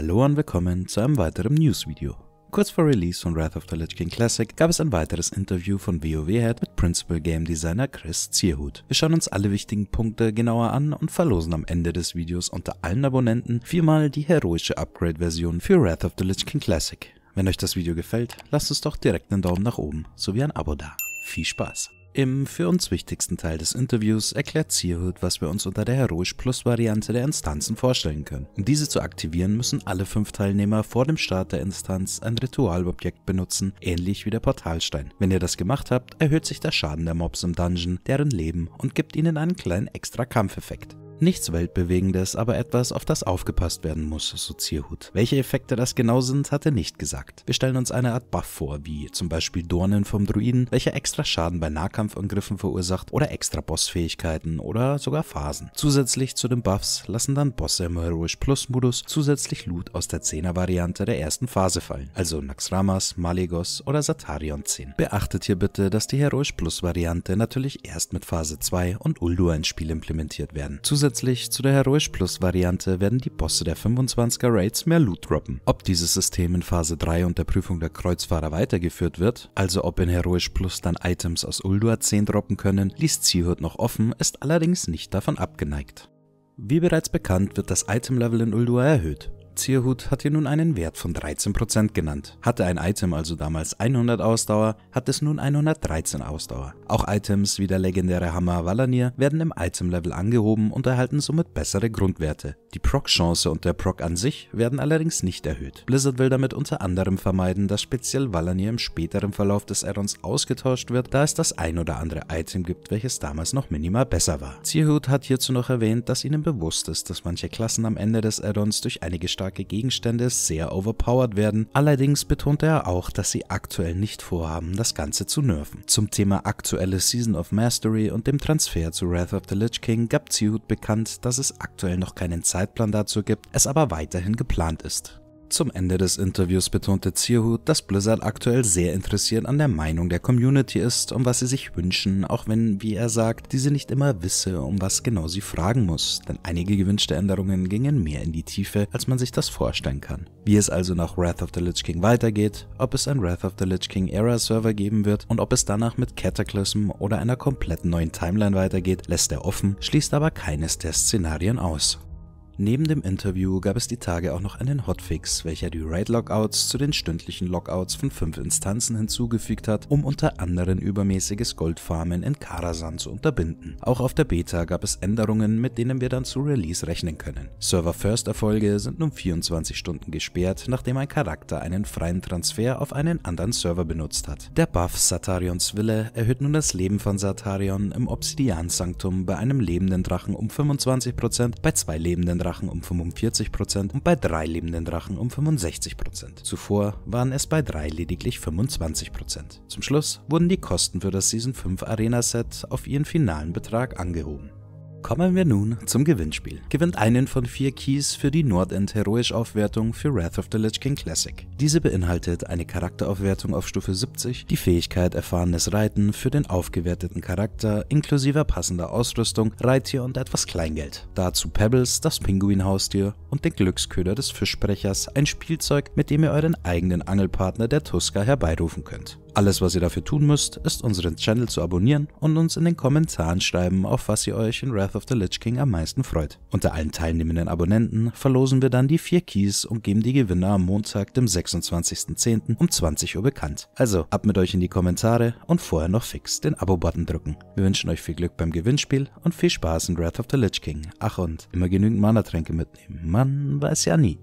Hallo und willkommen zu einem weiteren News-Video. Kurz vor Release von Wrath of the Lich King Classic gab es ein weiteres Interview von WoW-Head mit Principal Game Designer Chris Zierhut. Wir schauen uns alle wichtigen Punkte genauer an und verlosen am Ende des Videos unter allen Abonnenten viermal die heroische Upgrade-Version für Wrath of the Lich King Classic. Wenn euch das Video gefällt, lasst uns doch direkt einen Daumen nach oben sowie ein Abo da. Viel Spaß! Im für uns wichtigsten Teil des Interviews erklärt Seahood, was wir uns unter der Heroisch Plus Variante der Instanzen vorstellen können. Um diese zu aktivieren, müssen alle fünf Teilnehmer vor dem Start der Instanz ein Ritualobjekt benutzen, ähnlich wie der Portalstein. Wenn ihr das gemacht habt, erhöht sich der Schaden der Mobs im Dungeon, deren Leben und gibt ihnen einen kleinen extra Kampfeffekt. Nichts Weltbewegendes, aber etwas, auf das aufgepasst werden muss, so Zierhut. Welche Effekte das genau sind, hat er nicht gesagt. Wir stellen uns eine Art Buff vor, wie zum Beispiel Dornen vom Druiden, welcher extra Schaden bei Nahkampfangriffen verursacht oder extra Bossfähigkeiten oder sogar Phasen. Zusätzlich zu den Buffs lassen dann Bosse im Heroisch Plus Modus zusätzlich Loot aus der 10er Variante der ersten Phase fallen, also Naxramas, Maligos oder Satarion 10. Beachtet hier bitte, dass die Heroisch Plus Variante natürlich erst mit Phase 2 und Uldua ins Spiel implementiert werden. Zusätzlich Zusätzlich zu der Heroisch Plus Variante werden die Bosse der 25er Raids mehr Loot droppen. Ob dieses System in Phase 3 unter Prüfung der Kreuzfahrer weitergeführt wird, also ob in Heroisch Plus dann Items aus Uldua 10 droppen können, ließ Seahurt noch offen, ist allerdings nicht davon abgeneigt. Wie bereits bekannt wird das Item-Level in Uldua erhöht. Zierhut hat hier nun einen Wert von 13% genannt. Hatte ein Item also damals 100 Ausdauer, hat es nun 113 Ausdauer. Auch Items wie der legendäre Hammer Valanir werden im Item-Level angehoben und erhalten somit bessere Grundwerte. Die Proc-Chance und der Proc an sich werden allerdings nicht erhöht. Blizzard will damit unter anderem vermeiden, dass speziell Valanir im späteren Verlauf des Addons ausgetauscht wird, da es das ein oder andere Item gibt, welches damals noch minimal besser war. Zierhut hat hierzu noch erwähnt, dass ihnen bewusst ist, dass manche Klassen am Ende des Addons durch einige starke Gegenstände sehr overpowered werden, allerdings betonte er auch, dass sie aktuell nicht vorhaben, das Ganze zu nerven. Zum Thema aktuelle Season of Mastery und dem Transfer zu Wrath of the Lich King gab Zierhut bekannt, dass es aktuell noch keinen Zeit Zeitplan dazu gibt, es aber weiterhin geplant ist. Zum Ende des Interviews betonte Zierhut, dass Blizzard aktuell sehr interessiert an der Meinung der Community ist, um was sie sich wünschen, auch wenn, wie er sagt, diese nicht immer wisse, um was genau sie fragen muss, denn einige gewünschte Änderungen gingen mehr in die Tiefe, als man sich das vorstellen kann. Wie es also nach Wrath of the Lich King weitergeht, ob es ein Wrath of the Lich King Era Server geben wird und ob es danach mit Cataclysm oder einer kompletten neuen Timeline weitergeht, lässt er offen, schließt aber keines der Szenarien aus. Neben dem Interview gab es die Tage auch noch einen Hotfix, welcher die Raid-Lockouts zu den stündlichen Lockouts von fünf Instanzen hinzugefügt hat, um unter anderem übermäßiges Goldfarmen in Karasan zu unterbinden. Auch auf der Beta gab es Änderungen, mit denen wir dann zu Release rechnen können. Server-First-Erfolge sind nun 24 Stunden gesperrt, nachdem ein Charakter einen freien Transfer auf einen anderen Server benutzt hat. Der Buff Satarions Wille erhöht nun das Leben von Satarion im Obsidian-Sanktum bei einem lebenden Drachen um 25%, bei zwei lebenden Drachen Drachen um 45% und bei drei lebenden Drachen um 65%. Zuvor waren es bei drei lediglich 25%. Zum Schluss wurden die Kosten für das Season 5 Arena Set auf ihren finalen Betrag angehoben. Kommen wir nun zum Gewinnspiel. Gewinnt einen von vier Keys für die Nordend Heroisch Aufwertung für Wrath of the Lich King Classic. Diese beinhaltet eine Charakteraufwertung auf Stufe 70, die Fähigkeit Erfahrenes Reiten für den aufgewerteten Charakter inklusive passender Ausrüstung, Reittier und etwas Kleingeld. Dazu Pebbles, das Pinguinhaustier und den Glücksköder des Fischbrechers, ein Spielzeug, mit dem ihr euren eigenen Angelpartner der Tuska herbeirufen könnt. Alles, was ihr dafür tun müsst, ist unseren Channel zu abonnieren und uns in den Kommentaren schreiben, auf was ihr euch in Wrath of the Lich King am meisten freut. Unter allen teilnehmenden Abonnenten verlosen wir dann die vier Keys und geben die Gewinner am Montag, dem 26.10. um 20 Uhr bekannt. Also ab mit euch in die Kommentare und vorher noch fix den Abo-Button drücken. Wir wünschen euch viel Glück beim Gewinnspiel und viel Spaß in Wrath of the Lich King. Ach und immer genügend Mana-Tränke mitnehmen. Man weiß ja nie.